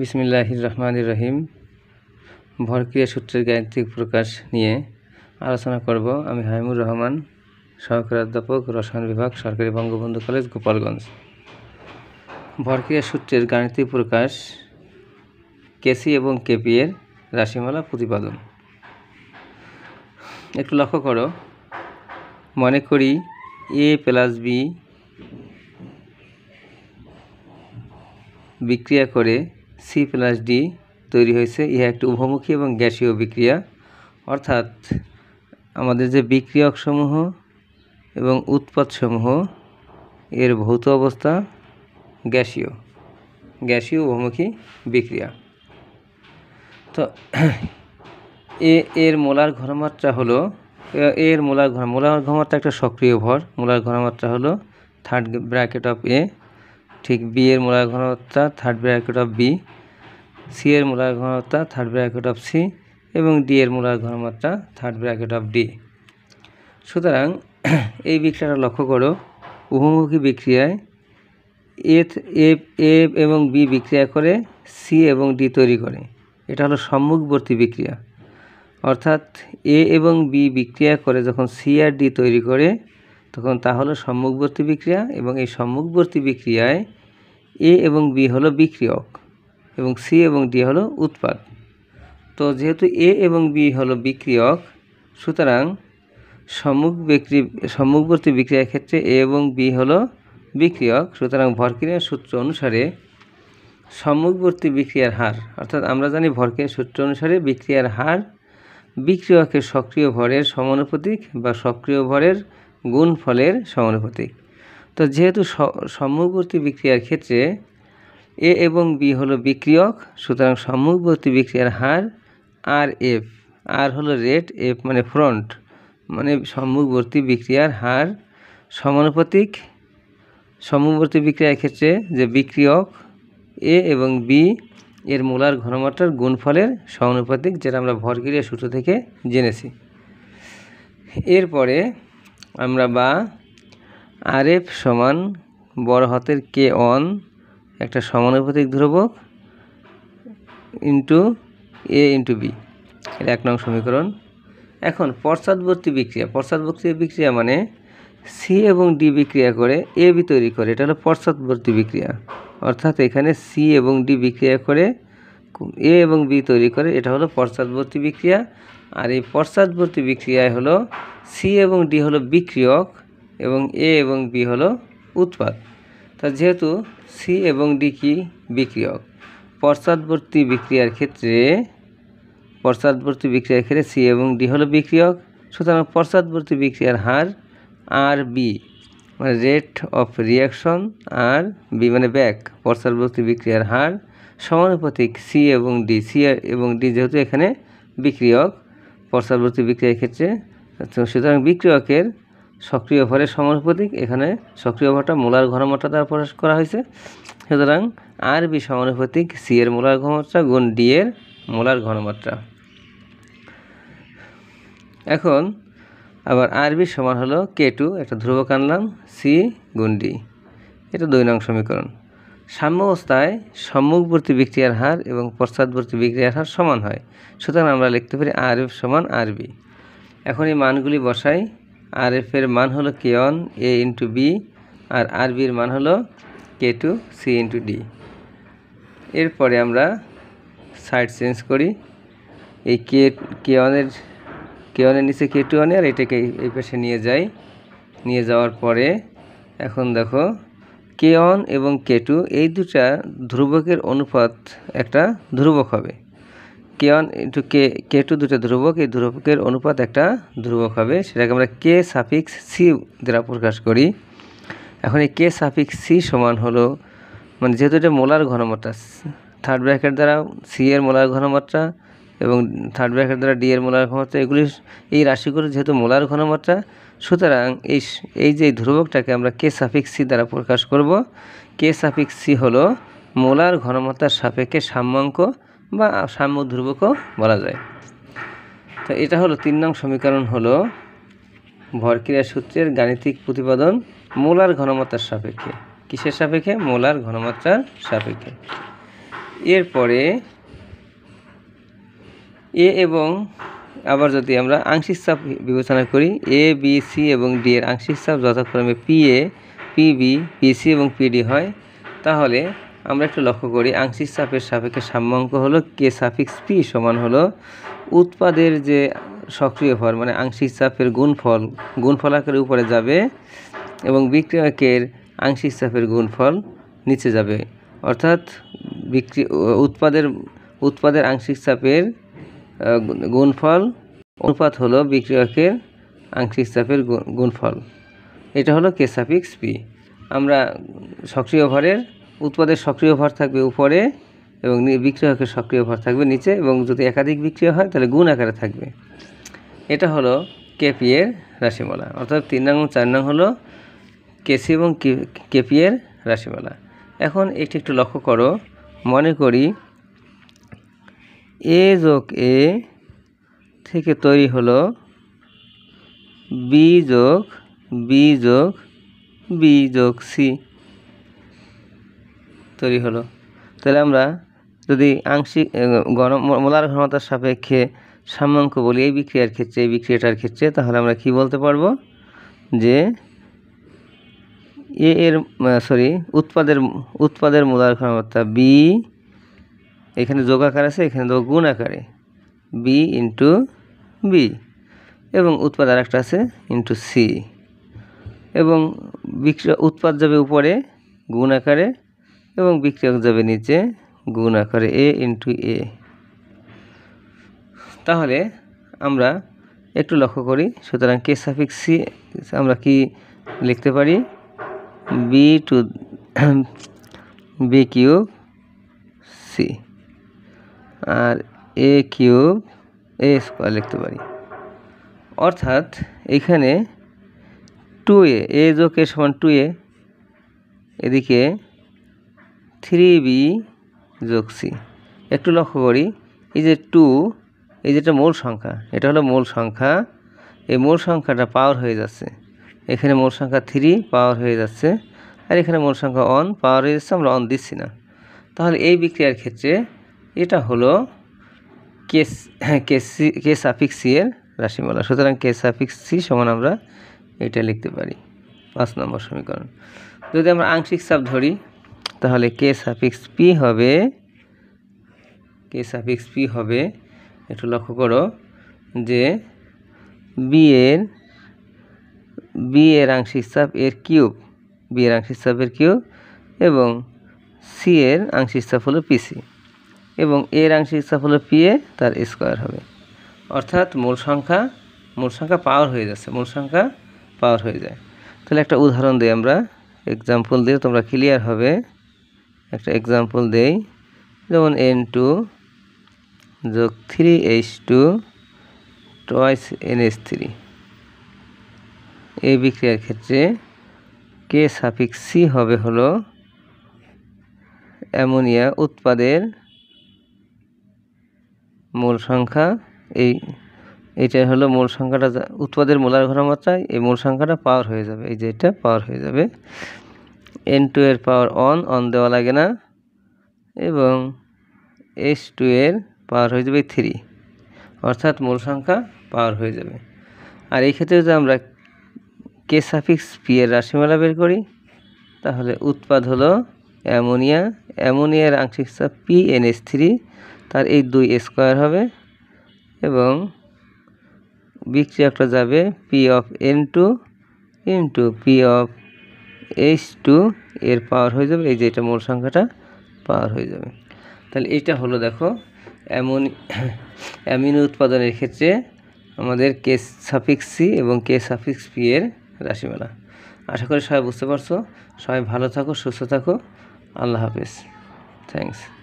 বিসমিল্লাহির রহমান রহিম ভরক্রিয়া সূত্রের গাণিতিক প্রকাশ নিয়ে আলোচনা করব আমি হাইমুর রহমান সহকারী অধ্যাপক রসায়ন বিভাগ সরকারি বঙ্গবন্ধু কলেজ গোপালগঞ্জ ভরক্রিয়া সূত্রের গাণিতিক প্রকাশ কেসি এবং কেপি এর রাশিমালা প্রতিপাদন একটু লক্ষ্য করো মনে করি এ প্লাস বি বিক্রিয়া করে সি প্লাস ডি তৈরি হয়েছে ইহা একটি উভমুখী এবং গ্যাসীয় বিক্রিয়া অর্থাৎ আমাদের যে বিক্রিয়কসমূহ এবং সমূহ এর ভৌত অবস্থা গ্যাসীয় গ্যাসীয় উভমুখী বিক্রিয়া তো এ এর মোলার ঘনমাত্রা হলো এর মোলার ঘন মোলার ঘনমাত্রা একটা সক্রিয় ভর মোলার ঘনমাত্রা হলো থার্ড ব্র্যাকেট অফ এ ঠিক বি এর মোলার ঘনমাত্রা third bracket of B C এর মোলার ঘনত্বটা থার্ড ব্র্যাকেট অফ সি এবং ডি এর মোলার ঘনমাত্রা থার্ড ব্র্যাকেট অফ ডি সুতরাং এই বিক্রিয়াটা লক্ষ্য করো উভমুখী বিক্রিয়ায় এথ এফ এফ এবং বি বিক্রিয়া করে সি এবং ডি তৈরি করে এটা হলো সম্মুখবর্তী বিক্রিয়া অর্থাৎ এ এবং বি বিক্রিয়া করে যখন সি আর ডি তৈরি করে তখন তা হলো সম্মুখবর্তী বিক্রিয়া এবং এই সম্মুখবর্তী বিক্রিয়ায় এ এবং বি হলো বিক্রিয়ক এবং সি এবং ডি হলো উৎপাদ তো যেহেতু এ এবং বি হলো বিক্রিয়ক সুতরাং সম্মুখ বিক্রি সম্মুখবর্তী বিক্রিয়ার ক্ষেত্রে এ এবং বি হলো বিক্রিয়ক সুতরাং ভরকিনের সূত্র অনুসারে সম্মুখবর্তী বিক্রিয়ার হার অর্থাৎ আমরা জানি ভরক্রিয়ার সূত্র অনুসারে বিক্রিয়ার হার বিক্রিয়কের সক্রিয় ভরের সমানুপাতিক বা সক্রিয় ভরের গুণ ফলের সমানুপাতিক তো যেহেতু সম্মুখবর্তী বিক্রিয়ার ক্ষেত্রে এ এবং বি হলো বিক্রিয়ক সুতরাং সম্মুখবর্তী বিক্রিয়ার হার আর এফ আর হলো রেট এফ মানে ফ্রন্ট মানে সম্মুখবর্তী বিক্রিয়ার হার সমানুপাতিক সম্মুখবর্তী বিক্রিয়ার ক্ষেত্রে যে বিক্রিয়ক এ এবং বি এর মোলার ঘনমাত্রার গুণফলের সমানুপাতিক যেটা আমরা ভরগিরিয়া সূত্র থেকে জেনেছি এরপরে আমরা বা আর এফ সমান বড় হাতের কে অন একটা সমানুপাতিক ধ্রুবক ইন্টু এ ইন্টু বি এটা এক নং সমীকরণ এখন পশ্চাদবর্তী বিক্রিয়া পশ্চাদবর্তী বিক্রিয়া মানে সি এবং ডি বিক্রিয়া করে এ বি তৈরি করে এটা হলো পশ্চাদবর্তী বিক্রিয়া অর্থাৎ এখানে সি এবং ডি বিক্রিয়া করে এ এবং বি তৈরি করে এটা হলো পশ্চাদবর্তী বিক্রিয়া আর এই পশ্চাদবর্তী বিক্রিয়ায় হলো সি এবং ডি হলো বিক্রিয়ক এবং এ এবং বি হলো উৎপাদ তা যেহেতু সি এবং ডি কি বিক্রিয়ক পশ্চাদবর্তী বিক্রিয়ার ক্ষেত্রে পশ্চাদবর্তী বিক্রিয়ার ক্ষেত্রে সি এবং ডি হলো বিক্রিয়ক সুতরাং পশ্চাদবর্তী বিক্রিয়ার হার আর বি মানে rate of reaction R B মানে ব্যাক পশ্চাদবর্তী বিক্রিয়ার হার সমানুপাতিক সি এবং ডি সি এবং ডি যেহেতু এখানে বিক্রিয়ক পশ্চাদবর্তী বিক্রিয়ার ক্ষেত্রে সুতরাং বিক্রিয়কের সক্রিয় সমর প্রতীক এখানে সক্রিয় ভরটা মোলার ঘনমাত্রা দ্বারা প্রকাশ করা হয়েছে সুতরাং আর বি প্রতীক সি এর মোলার ঘনমাত্রা গুণ ডি এর মোলার ঘনমাত্রা এখন আবার বি সমান হলো কে টু একটা ধ্রুবক আনলাম সি গুণ ডি এটা দুই নং সমীকরণ সাম্য অবস্থায় সম্মুখবর্তী বিক্রিয়ার হার এবং পশ্চাৎবর্তী বিক্রিয়ার হার সমান হয় সুতরাং আমরা লিখতে পারি আর সমান আরবি এখন এই মানগুলি বসাই আর এফের মান হলো K one A into B আর আর বির মান হলো K two C into D এরপরে আমরা সাইড চেঞ্জ করি এই কে কে অনের কে অনের নিচে কে টু অনে আর এটাকে এই পাশে নিয়ে যাই নিয়ে যাওয়ার পরে এখন দেখো কে অন এবং কে টু এই দুটা ধ্রুবকের অনুপাত একটা ধ্রুবক হবে K one into K K two দুটো ধ্রুবক এই ধ্রুবকের অনুপাত একটা ধ্রুবক হবে সেটাকে আমরা কে সাফিক্স সি দ্বারা প্রকাশ করি এখন এই কে সাফিক্স সি সমান হলো মানে যেহেতু এটা মোলার ঘনমাত্রা থার্ড ব্র্যাকেট দ্বারা সি এর মোলার ঘনমাত্রা এবং থার্ড ব্র্যাকেট দ্বারা ডি এর মোলার ঘনমাত্রা এগুলি এই রাশিগুলো যেহেতু মোলার ঘনমাত্রা সুতরাং এই এই যে ধ্রুবকটাকে আমরা কে সাফিক্স সি দ্বারা প্রকাশ করব কে সাফিক্স সি হলো মোলার ঘনমাত্রার সাপেক্ষে সাম্যাঙ্ক বা সাম্য ধ্রুবকও বলা যায় তো এটা হলো তিন নং সমীকরণ হলো ভরক্রিয়া সূত্রের গাণিতিক প্রতিপাদন মোলার ঘনমাত্রার সাপেক্ষে কিসের সাপেক্ষে মোলার ঘনমাত্রার সাপেক্ষে এরপরে এ এবং আবার যদি আমরা আংশিক চাপ বিবেচনা করি এ বি সি এবং ডি এর আংশিক চাপ যথাক্রমে P A P B P C এবং পিডি হয় তাহলে আমরা একটু লক্ষ্য করি আংশিক চাপের সাপেক্ষে সাম্যাঙ্ক হলো কে সাফিক্স পি সমান হলো উৎপাদের যে সক্রিয় ফল মানে আংশিক চাপের গুণফল গুণফল আকারে উপরে যাবে এবং বিক্রিয়কের আংশিক চাপের গুণফল নিচে যাবে অর্থাৎ বিক্রি উৎপাদের উৎপাদের আংশিক চাপের গুণফল অনুপাত হলো বিক্রিয়কের আংশিক চাপের গুণফল এটা হলো কে সাফিক্স পি আমরা সক্রিয় ভরের উৎপাদের সক্রিয় ভর থাকবে উপরে এবং বিক্রয়কের সক্রিয় ভর থাকবে নিচে এবং যদি একাধিক বিক্রিয় হয় তাহলে গুণ আকারে থাকবে এটা হলো কেপি এর রাশিমালা অর্থাৎ তিন নং চার নং হলো কেসি এবং কেপি এর রাশিমালা এখন এটি একটু লক্ষ্য করো মনে করি এ যোগ এ থেকে তৈরি হলো বি যোগ বি যোগ বি যোগ সি তৈরি হলো তাহলে আমরা যদি আংশিক গরম মোলার ঘনতার সাপেক্ষে সাম্যাঙ্ক বলি এই বিক্রিয়ার ক্ষেত্রে এই বিক্রিয়াটার ক্ষেত্রে তাহলে আমরা কি বলতে পারবো যে এ এর সরি উৎপাদের উৎপাদের মোলার ঘনমাত্রা বি এখানে যোগ আকার আছে এখানে তো গুণ আকারে বি ইন্টু বি এবং উৎপাদ আর একটা আছে ইন্টু সি এবং বিক্রিয়া উৎপাদ যাবে উপরে গুণ আকারে এবং বিক্রিয়ক যাবে নিচে গুণ আকারে এ ইন্টু এ তাহলে আমরা একটু লক্ষ্য করি সুতরাং কে সাফিক্স সি আমরা কি লিখতে পারি B two B cube C আর এ কিউব এ স্কোয়ার লিখতে পারি অর্থাৎ এখানে টু এ এ যোগ এ সমান টু এ এদিকে থ্রি বি যোগ সি একটু লক্ষ্য করি এই যে টু এই যেটা মূল সংখ্যা এটা হলো মূল সংখ্যা এই মূল সংখ্যাটা পাওয়ার হয়ে যাচ্ছে এখানে মূল সংখ্যা থ্রি পাওয়ার হয়ে যাচ্ছে আর এখানে মূল সংখ্যা অন পাওয়ার হয়ে যাচ্ছে আমরা অন দিচ্ছি না তাহলে এই বিক্রিয়ার ক্ষেত্রে এটা হলো কেস কেসি হ্যাঁ, কেস সাফিক্স সি এর রাশিমালা সুতরাং কেস সি সমান আমরা এটা লিখতে পারি পাঁচ নম্বর সমীকরণ যদি আমরা আংশিক চাপ ধরি তাহলে কে সাফিক্স পি হবে কে সাফিক্স পি হবে একটু লক্ষ্য করো যে বি এর বি এর আংশিক সাপ এর কিউব বি এর আংশিক চাপের কিউব এবং সি এর আংশিক চাপ হলো পিসি এবং এর আংশিক সাপ হলো পি এ তার স্কোয়ার হবে অর্থাৎ মূল সংখ্যা মূল সংখ্যা পাওয়ার হয়ে যাচ্ছে মূল সংখ্যা পাওয়ার হয়ে যায় তাহলে একটা উদাহরণ দিই আমরা এক্সাম্পল দিয়ে তোমরা ক্লিয়ার হবে একটা এক্সাম্পল দেই যেমন এন টু যোগ থ্রি এইচ টু টয়েস এন এস থ্রি এই বিক্রিয়ার ক্ষেত্রে কে সাফিক সি হবে হলো অ্যামোনিয়া উৎপাদের মূল সংখ্যা এই এটা হলো মূল সংখ্যাটা উৎপাদের মোলার ঘনমাত্রায় এই মূল সংখ্যাটা পাওয়ার হয়ে যাবে এই যে এটা পাওয়ার হয়ে যাবে এন টু এর পাওয়ার অন অন দেওয়া লাগে না এবং এস টু এর পাওয়ার হয়ে যাবে থ্রি অর্থাৎ মূল সংখ্যা পাওয়ার হয়ে যাবে আর এই ক্ষেত্রে যদি আমরা কে সাফিক্স পি এর রাশিমালা বের করি তাহলে উৎপাদ হলো অ্যামোনিয়া অ্যামোনিয়ার আংশিক চাপ পি এন এস থ্রি তার এই দুই স্কোয়ার হবে এবং বিক্রিয়াটা যাবে P of N two into P of H two এর পাওয়ার হয়ে যাবে এই যে এটা মোল সংখ্যাটা পাওয়ার হয়ে যাবে তাহলে এটা হলো দেখো অ্যামন অ্যামিনো উৎপাদনের ক্ষেত্রে আমাদের কে সাফিক্স সি এবং কে সাফিক্স পি এর রাশিমালা আশা করি সবাই বুঝতে পারছো সবাই ভালো থাকো সুস্থ থাকো আল্লাহ হাফিজ থ্যাংকস